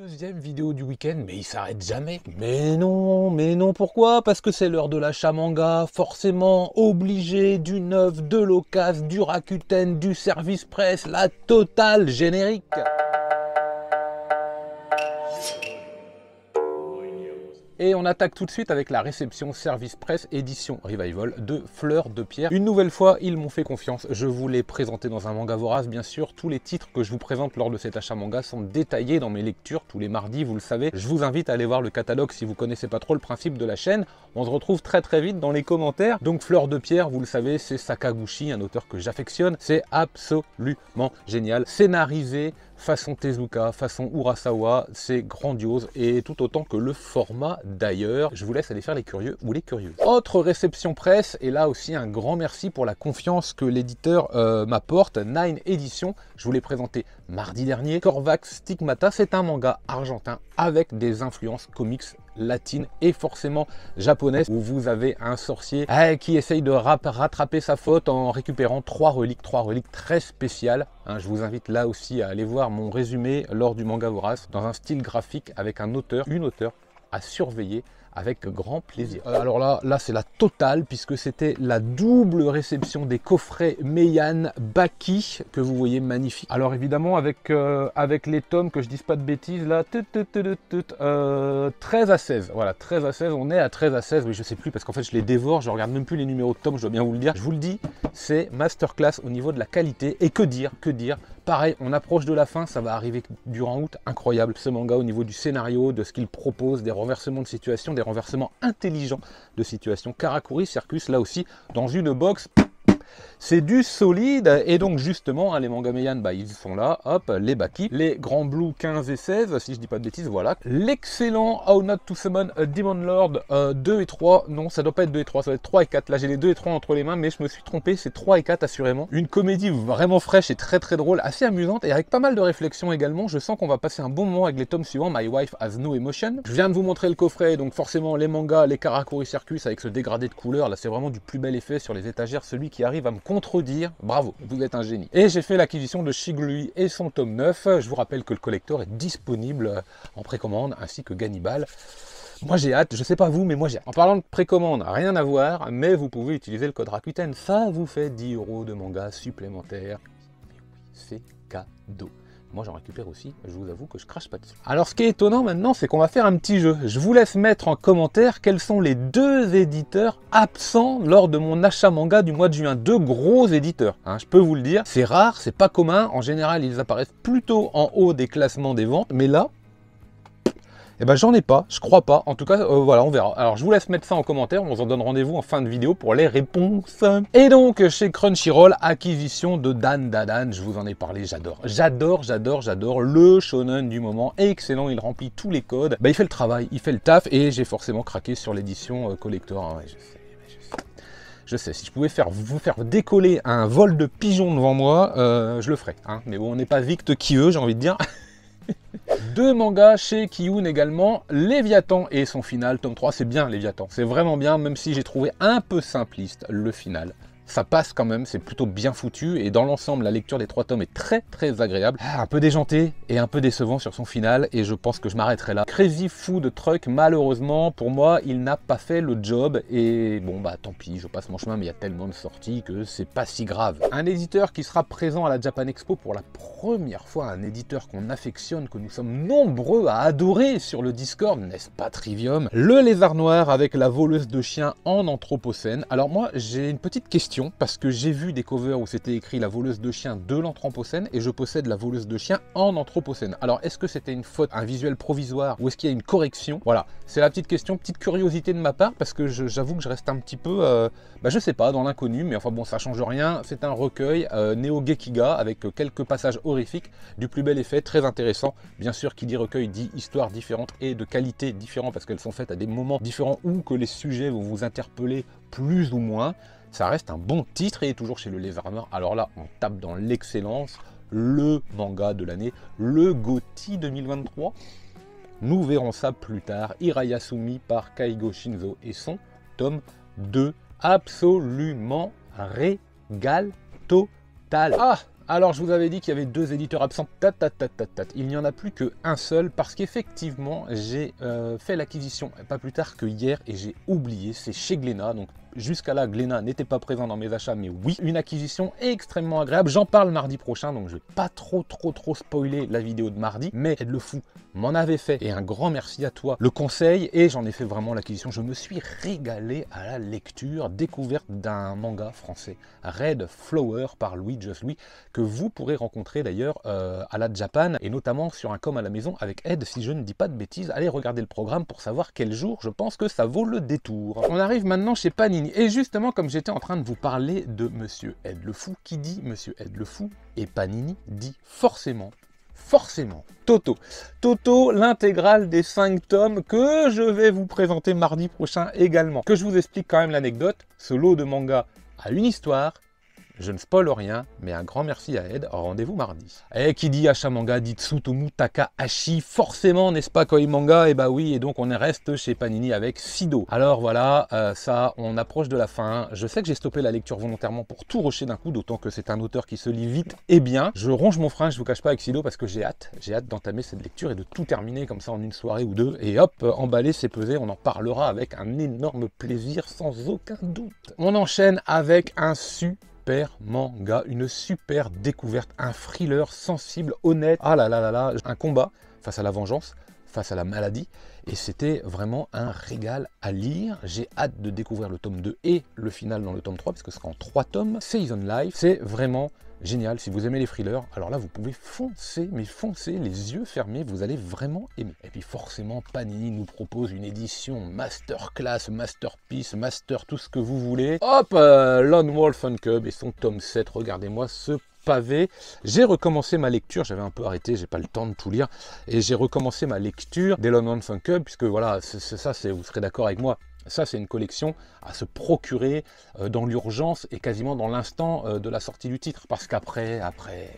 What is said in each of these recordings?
Deuxième vidéo du week-end, mais il s'arrête jamais. Mais non, mais non, pourquoi Parce que c'est l'heure de la manga, forcément obligé, du neuf, de l'occasion, du Rakuten, du service presse, la totale générique. Et on attaque tout de suite avec la réception Service presse édition Revival de Fleur de Pierre. Une nouvelle fois, ils m'ont fait confiance. Je vous l'ai présenté dans un manga vorace, bien sûr. Tous les titres que je vous présente lors de cet achat manga sont détaillés dans mes lectures tous les mardis, vous le savez. Je vous invite à aller voir le catalogue si vous connaissez pas trop le principe de la chaîne. On se retrouve très très vite dans les commentaires. Donc Fleur de Pierre, vous le savez, c'est Sakaguchi, un auteur que j'affectionne. C'est absolument génial. Scénarisé, façon Tezuka, façon Urasawa, c'est grandiose et tout autant que le format d'ailleurs. Je vous laisse aller faire les curieux ou les curieuses. Autre réception presse, et là aussi un grand merci pour la confiance que l'éditeur euh, m'apporte, Nine Edition, je vous l'ai présenté mardi dernier. Corvax Stigmata, c'est un manga argentin avec des influences comics latine et forcément japonaise où vous avez un sorcier ah, qui essaye de rattraper sa faute en récupérant trois reliques, trois reliques très spéciales. Hein, je vous invite là aussi à aller voir mon résumé lors du manga Vorace dans un style graphique avec un auteur, une auteur à surveiller avec grand plaisir. Euh, alors là, là c'est la totale puisque c'était la double réception des coffrets Meian Baki que vous voyez magnifique. Alors évidemment avec, euh, avec les tomes que je dise pas de bêtises là, 13 euh, à 16. Voilà, 13 à 16, on est à 13 à 16, oui je sais plus parce qu'en fait je les dévore, je regarde même plus les numéros de tomes, je dois bien vous le dire. Je vous le dis, c'est masterclass au niveau de la qualité et que dire, que dire, Pareil, on approche de la fin, ça va arriver durant août, incroyable ce manga au niveau du scénario, de ce qu'il propose, des renversements de situation, des renversement intelligent de situation. Karakuri Circus, là aussi, dans une box c'est du solide. Et donc, justement, les hein, les Mangameyan, bah, ils sont là. Hop, les Baki. Les Grands blues 15 et 16, si je dis pas de bêtises, voilà. L'excellent How Not to Summon Demon Lord 2 euh, et 3. Non, ça doit pas être 2 et 3, ça doit être 3 et 4. Là, j'ai les 2 et 3 entre les mains, mais je me suis trompé. C'est 3 et 4, assurément. Une comédie vraiment fraîche et très très drôle, assez amusante et avec pas mal de réflexions également. Je sens qu'on va passer un bon moment avec les tomes suivants. My Wife Has No Emotion. Je viens de vous montrer le coffret, donc forcément les mangas, les Karakuri Circus avec ce dégradé de couleur Là, c'est vraiment du plus bel effet sur les étagères. Celui qui arrive va me contredire, bravo, vous êtes un génie. Et j'ai fait l'acquisition de Shiglui et son tome 9. Je vous rappelle que le collector est disponible euh, en précommande, ainsi que Gannibal. Moi j'ai hâte, je sais pas vous, mais moi j'ai hâte. En parlant de précommande, rien à voir, mais vous pouvez utiliser le code Rakuten. Ça vous fait 10 euros de manga supplémentaires. C'est cadeau. Moi, j'en récupère aussi. Je vous avoue que je crache pas dessus. Alors, ce qui est étonnant maintenant, c'est qu'on va faire un petit jeu. Je vous laisse mettre en commentaire quels sont les deux éditeurs absents lors de mon achat manga du mois de juin. Deux gros éditeurs. Hein, je peux vous le dire. C'est rare, c'est pas commun. En général, ils apparaissent plutôt en haut des classements des ventes. Mais là, eh ben j'en ai pas, je crois pas. En tout cas, euh, voilà, on verra. Alors je vous laisse mettre ça en commentaire, on vous en donne rendez-vous en fin de vidéo pour les réponses. Et donc chez Crunchyroll, acquisition de Dan Dadan, je vous en ai parlé, j'adore. J'adore, j'adore, j'adore le shonen du moment, excellent, il remplit tous les codes. Bah, il fait le travail, il fait le taf et j'ai forcément craqué sur l'édition euh, collector. je sais. si je pouvais faire, vous faire décoller un vol de pigeons devant moi, euh, je le ferais. Hein. Mais bon, on n'est pas victe qui veut, j'ai envie de dire. Deux mangas chez Kiyun également, Léviathan et son final, tome 3, c'est bien Léviathan, c'est vraiment bien, même si j'ai trouvé un peu simpliste le final ça passe quand même, c'est plutôt bien foutu, et dans l'ensemble, la lecture des trois tomes est très très agréable, ah, un peu déjanté et un peu décevant sur son final, et je pense que je m'arrêterai là. Crazy Fou de Truck, malheureusement, pour moi, il n'a pas fait le job, et bon bah tant pis, je passe mon chemin, mais il y a tellement de sorties que c'est pas si grave. Un éditeur qui sera présent à la Japan Expo pour la première fois, un éditeur qu'on affectionne, que nous sommes nombreux à adorer sur le Discord, n'est-ce pas Trivium Le Lézard Noir avec la voleuse de chiens en Anthropocène. Alors moi, j'ai une petite question parce que j'ai vu des covers où c'était écrit la voleuse de chien de l'Anthropocène et je possède la voleuse de chien en Anthropocène. Alors est-ce que c'était une faute, un visuel provisoire ou est-ce qu'il y a une correction Voilà, c'est la petite question, petite curiosité de ma part parce que j'avoue que je reste un petit peu, euh, bah, je sais pas, dans l'inconnu, mais enfin bon, ça change rien. C'est un recueil euh, néo-gekiga avec euh, quelques passages horrifiques du plus bel effet, très intéressant. Bien sûr, qui dit recueil dit histoire différente et de qualité différente parce qu'elles sont faites à des moments différents ou que les sujets vont vous interpeller plus ou moins ça reste un bon titre et est toujours chez le Leverneur. Alors là, on tape dans l'excellence, le manga de l'année, le GOTY 2023. Nous verrons ça plus tard. Hirayasumi par Kaigo Shinzo et son tome 2. Absolument régal total. Ah alors je vous avais dit qu'il y avait deux éditeurs absents. Tat, Il n'y en a plus qu'un seul parce qu'effectivement j'ai euh, fait l'acquisition pas plus tard que hier et j'ai oublié. C'est chez Glénat, donc jusqu'à là, Glénat n'était pas présent dans mes achats, mais oui, une acquisition extrêmement agréable. J'en parle mardi prochain, donc je vais pas trop, trop, trop spoiler la vidéo de mardi, mais Ed le Fou m'en avait fait. Et un grand merci à toi, le conseil, et j'en ai fait vraiment l'acquisition. Je me suis régalé à la lecture, découverte d'un manga français, Red Flower par Louis Just Louis, que vous pourrez rencontrer d'ailleurs euh, à la Japan, et notamment sur un com à la maison avec Ed, si je ne dis pas de bêtises. Allez regarder le programme pour savoir quel jour je pense que ça vaut le détour. On arrive maintenant chez Panini et justement, comme j'étais en train de vous parler de Monsieur Ed le Fou, qui dit Monsieur Ed le Fou et Panini dit forcément forcément Toto. Toto, l'intégrale des 5 tomes que je vais vous présenter mardi prochain également. Que je vous explique quand même l'anecdote, ce lot de manga a une histoire je ne spoil rien, mais un grand merci à Ed. Rendez-vous mardi. Et eh, qui dit Hachamanga, dit Tsutomu Takahashi. Forcément, n'est-ce pas, Koimanga Manga Et eh bah ben oui, et donc on reste chez Panini avec Sido. Alors voilà, euh, ça, on approche de la fin. Je sais que j'ai stoppé la lecture volontairement pour tout rocher d'un coup, d'autant que c'est un auteur qui se lit vite et bien. Je ronge mon frein, je vous cache pas, avec Sido parce que j'ai hâte. J'ai hâte d'entamer cette lecture et de tout terminer comme ça en une soirée ou deux. Et hop, emballé, c'est pesé, on en parlera avec un énorme plaisir sans aucun doute. On enchaîne avec un su super manga, une super découverte, un thriller sensible, honnête. Ah là là là un combat face à la vengeance face à la maladie. Et c'était vraiment un régal à lire. J'ai hâte de découvrir le tome 2 et le final dans le tome 3, parce que ce sera en 3 tomes. Season Life, c'est vraiment génial. Si vous aimez les thrillers, alors là, vous pouvez foncer, mais foncer, les yeux fermés, vous allez vraiment aimer. Et puis forcément, Panini nous propose une édition masterclass, masterpiece, master tout ce que vous voulez. Hop, euh, Lone Wolf and Cub et son tome 7. Regardez-moi ce pavé. J'ai recommencé ma lecture, j'avais un peu arrêté, j'ai pas le temps de tout lire, et j'ai recommencé ma lecture d'Elon Funk Cub, puisque voilà, c'est ça, vous serez d'accord avec moi, ça, c'est une collection à se procurer euh, dans l'urgence et quasiment dans l'instant euh, de la sortie du titre. Parce qu'après, après,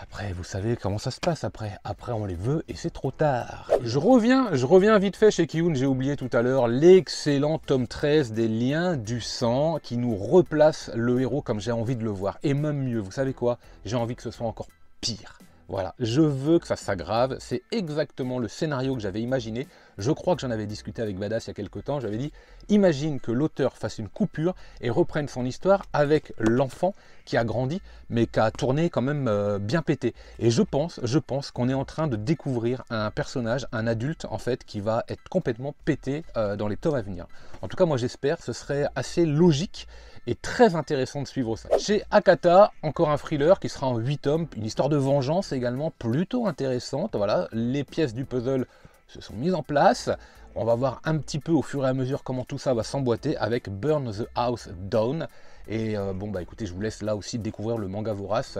après, vous savez comment ça se passe après. Après, on les veut et c'est trop tard. Je reviens, je reviens vite fait chez Kiyun, j'ai oublié tout à l'heure, l'excellent tome 13 des liens du sang qui nous replace le héros comme j'ai envie de le voir. Et même mieux, vous savez quoi J'ai envie que ce soit encore pire. Voilà, je veux que ça s'aggrave, c'est exactement le scénario que j'avais imaginé. Je crois que j'en avais discuté avec Badass il y a quelques temps, j'avais dit, imagine que l'auteur fasse une coupure et reprenne son histoire avec l'enfant qui a grandi, mais qui a tourné quand même euh, bien pété. Et je pense, je pense qu'on est en train de découvrir un personnage, un adulte en fait, qui va être complètement pété euh, dans les tomes à venir. En tout cas, moi j'espère, ce serait assez logique et très intéressant de suivre ça. Chez Akata, encore un thriller qui sera en 8 tomes, une histoire de vengeance également plutôt intéressante. Voilà, les pièces du puzzle se sont mises en place. On va voir un petit peu au fur et à mesure comment tout ça va s'emboîter avec Burn the House Down. Et euh, bon bah écoutez, je vous laisse là aussi découvrir le manga Vorace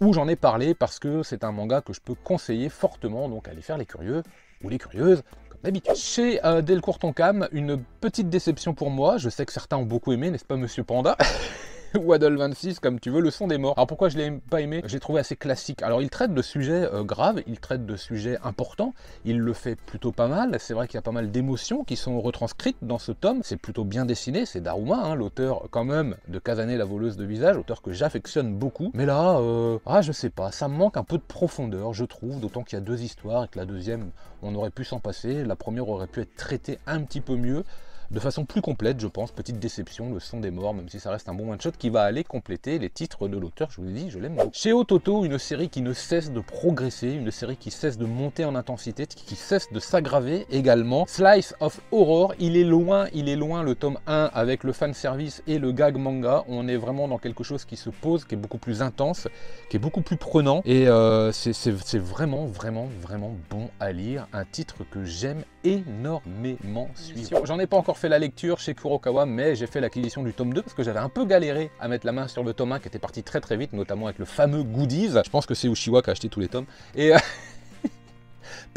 où j'en ai parlé parce que c'est un manga que je peux conseiller fortement, donc allez faire les curieux ou les curieuses d'habitude. Bah, chez euh, Delcourt cam, une petite déception pour moi. Je sais que certains ont beaucoup aimé, n'est-ce pas, monsieur Panda Waddle 26, comme tu veux, le son des morts. Alors pourquoi je l'ai pas aimé J'ai trouvé assez classique. Alors il traite de sujets euh, graves, il traite de sujets importants, il le fait plutôt pas mal. C'est vrai qu'il y a pas mal d'émotions qui sont retranscrites dans ce tome. C'est plutôt bien dessiné, c'est Daruma, hein, l'auteur quand même de Casané la voleuse de visage, auteur que j'affectionne beaucoup. Mais là, euh, ah je sais pas, ça me manque un peu de profondeur, je trouve, d'autant qu'il y a deux histoires et que la deuxième, on aurait pu s'en passer. La première aurait pu être traitée un petit peu mieux de façon plus complète, je pense. Petite déception, le son des morts, même si ça reste un bon one-shot qui va aller compléter les titres de l'auteur, je vous l'ai dit, je l'aime beaucoup. Chez Ototo, une série qui ne cesse de progresser, une série qui cesse de monter en intensité, qui cesse de s'aggraver également. Slice of Horror, il est loin, il est loin le tome 1 avec le fan service et le gag manga. On est vraiment dans quelque chose qui se pose, qui est beaucoup plus intense, qui est beaucoup plus prenant. Et euh, c'est vraiment, vraiment, vraiment bon à lire. Un titre que j'aime énormément suivre. J'en ai pas encore fait la lecture chez Kurokawa, mais j'ai fait l'acquisition du tome 2 parce que j'avais un peu galéré à mettre la main sur le tome 1 qui était parti très très vite, notamment avec le fameux Goodies. Je pense que c'est Ushiwa qui a acheté tous les tomes. Et euh,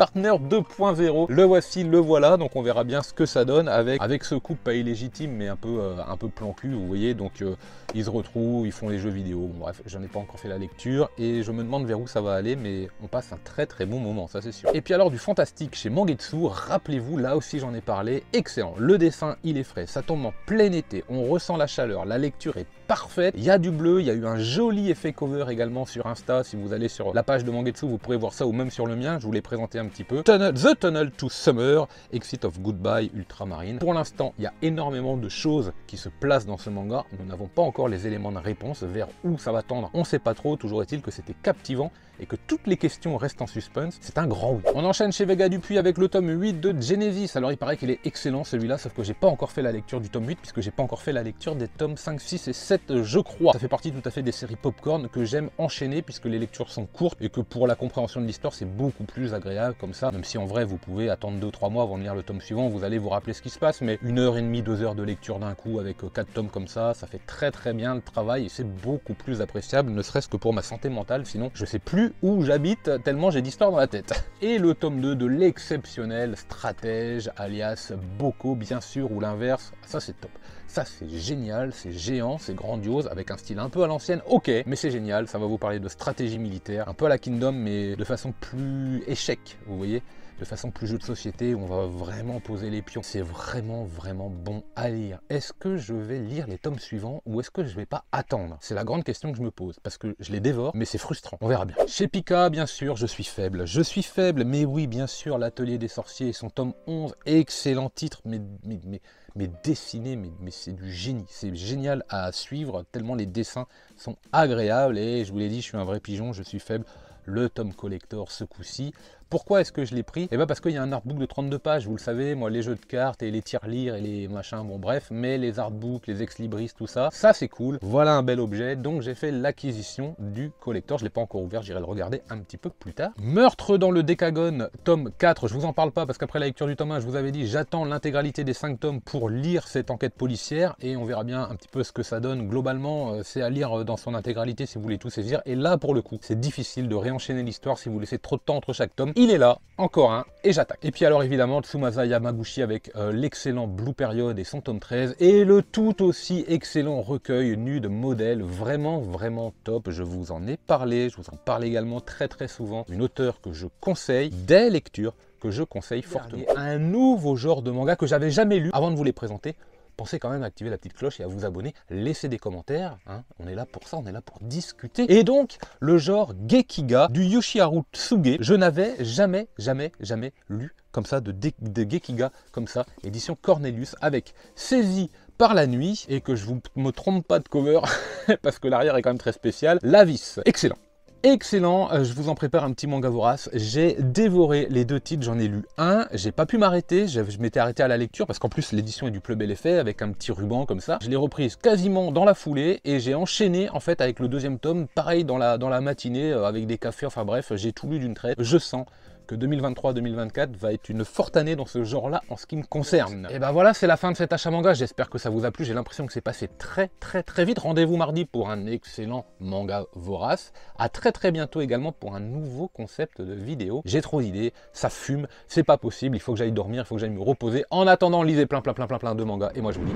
Partner 2.0. Le voici, le voilà. Donc on verra bien ce que ça donne avec, avec ce couple pas illégitime mais un peu, euh, un peu plan cul, vous voyez. Donc euh, ils se retrouvent, ils font les jeux vidéo. bref, j'en ai pas encore fait la lecture et je me demande vers où ça va aller, mais on passe un très très bon moment, ça c'est sûr. Et puis alors du fantastique chez Mangetsu, rappelez-vous, là aussi j'en ai parlé, excellent. Le dessin, il est frais, ça tombe en plein été, on ressent la chaleur, la lecture est parfaite. Il y a du bleu, il y a eu un joli effet cover également sur Insta. Si vous allez sur la page de Mangetsu, vous pourrez voir ça ou même sur le mien. Je vous l'ai présenté un peu. Tunnel, The Tunnel to Summer, Exit of Goodbye Ultramarine. Pour l'instant, il y a énormément de choses qui se placent dans ce manga. Nous n'avons pas encore les éléments de réponse vers où ça va tendre. On ne sait pas trop, toujours est-il que c'était captivant et que toutes les questions restent en suspense, c'est un grand oui. On enchaîne chez Vega Dupuis avec le tome 8 de Genesis. Alors il paraît qu'il est excellent celui-là, sauf que j'ai pas encore fait la lecture du tome 8 puisque j'ai pas encore fait la lecture des tomes 5, 6 et 7, je crois. Ça fait partie tout à fait des séries popcorn que j'aime enchaîner puisque les lectures sont courtes et que pour la compréhension de l'histoire, c'est beaucoup plus agréable comme ça. Même si en vrai, vous pouvez attendre 2-3 mois avant de lire le tome suivant, vous allez vous rappeler ce qui se passe, mais une heure et demie, deux heures de lecture d'un coup avec euh, quatre tomes comme ça, ça fait très très bien le travail et c'est beaucoup plus appréciable, ne serait-ce que pour ma santé mentale. Sinon, je sais plus où j'habite, tellement j'ai d'histoire dans la tête. Et le tome 2 de l'exceptionnel stratège, alias Boko, bien sûr, ou l'inverse, ça c'est top. Ça c'est génial, c'est géant, c'est grandiose, avec un style un peu à l'ancienne, ok, mais c'est génial, ça va vous parler de stratégie militaire, un peu à la Kingdom, mais de façon plus échec, vous voyez de façon plus jeu de société, on va vraiment poser les pions. C'est vraiment, vraiment bon à lire. Est-ce que je vais lire les tomes suivants ou est-ce que je vais pas attendre C'est la grande question que je me pose parce que je les dévore, mais c'est frustrant. On verra bien. Chez Pika, bien sûr, je suis faible. Je suis faible, mais oui, bien sûr, l'Atelier des sorciers son tome 11, excellent titre, mais, mais, mais, mais dessiné, mais, mais c'est du génie. C'est génial à suivre, tellement les dessins sont agréables. Et je vous l'ai dit, je suis un vrai pigeon, je suis faible. Le tome collector ce coup-ci pourquoi est-ce que je l'ai pris Eh bien parce qu'il y a un artbook de 32 pages, vous le savez, moi les jeux de cartes et les lire et les machins, bon bref, mais les artbooks, les ex-libris, tout ça, ça c'est cool, voilà un bel objet, donc j'ai fait l'acquisition du collector, je ne l'ai pas encore ouvert, j'irai le regarder un petit peu plus tard. Meurtre dans le Décagone, tome 4, je vous en parle pas parce qu'après la lecture du tome 1, je vous avais dit, j'attends l'intégralité des 5 tomes pour lire cette enquête policière et on verra bien un petit peu ce que ça donne. Globalement, euh, c'est à lire euh, dans son intégralité si vous voulez tout saisir et là pour le coup, c'est difficile de réenchaîner l'histoire si vous laissez trop de temps entre chaque tome il est là, encore un, et j'attaque. Et puis alors évidemment, Tsumasa Yamaguchi avec euh, l'excellent Blue Period et son tome 13, et le tout aussi excellent recueil nude modèles, vraiment vraiment top, je vous en ai parlé, je vous en parle également très très souvent, une auteur que je conseille, des lectures que je conseille fortement. Un nouveau genre de manga que j'avais jamais lu avant de vous les présenter, pensez quand même à activer la petite cloche et à vous abonner. Laissez des commentaires, hein. on est là pour ça, on est là pour discuter. Et donc, le genre Gekiga du Yoshiharu Tsuge, je n'avais jamais, jamais, jamais lu comme ça, de, de Gekiga comme ça, édition Cornelius, avec saisie par la nuit, et que je ne me trompe pas de cover, parce que l'arrière est quand même très spécial, la vis. Excellent excellent. Euh, je vous en prépare un petit manga J'ai dévoré les deux titres, j'en ai lu un. J'ai pas pu m'arrêter, je, m'étais arrêté à la lecture parce qu'en plus l'édition est du plus bel effet avec un petit ruban comme ça. Je l'ai reprise quasiment dans la foulée et j'ai enchaîné en fait avec le deuxième tome, pareil dans la, dans la matinée euh, avec des cafés, enfin bref, j'ai tout lu d'une traite. Je sens 2023-2024 va être une forte année dans ce genre-là en ce qui me concerne. Et eh ben voilà, c'est la fin de cet achat manga. J'espère que ça vous a plu. J'ai l'impression que c'est passé très très très vite. Rendez-vous mardi pour un excellent manga vorace. À très très bientôt également pour un nouveau concept de vidéo. J'ai trop d'idées, ça fume, c'est pas possible. Il faut que j'aille dormir, il faut que j'aille me reposer. En attendant, lisez plein plein plein plein plein de mangas. Et moi je vous dis.